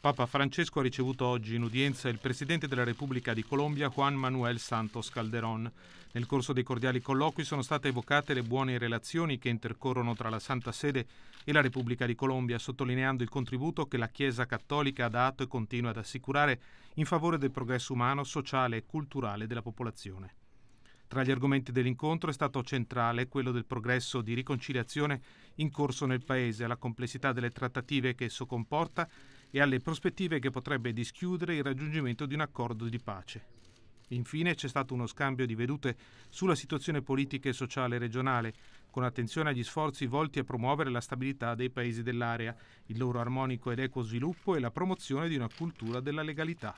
Papa Francesco ha ricevuto oggi in udienza il Presidente della Repubblica di Colombia Juan Manuel Santos Calderón. Nel corso dei cordiali colloqui sono state evocate le buone relazioni che intercorrono tra la Santa Sede e la Repubblica di Colombia, sottolineando il contributo che la Chiesa cattolica ha dato e continua ad assicurare in favore del progresso umano, sociale e culturale della popolazione. Tra gli argomenti dell'incontro è stato centrale quello del progresso di riconciliazione in corso nel Paese, alla complessità delle trattative che esso comporta e alle prospettive che potrebbe dischiudere il raggiungimento di un accordo di pace. Infine c'è stato uno scambio di vedute sulla situazione politica e sociale regionale, con attenzione agli sforzi volti a promuovere la stabilità dei paesi dell'area, il loro armonico ed equo sviluppo e la promozione di una cultura della legalità.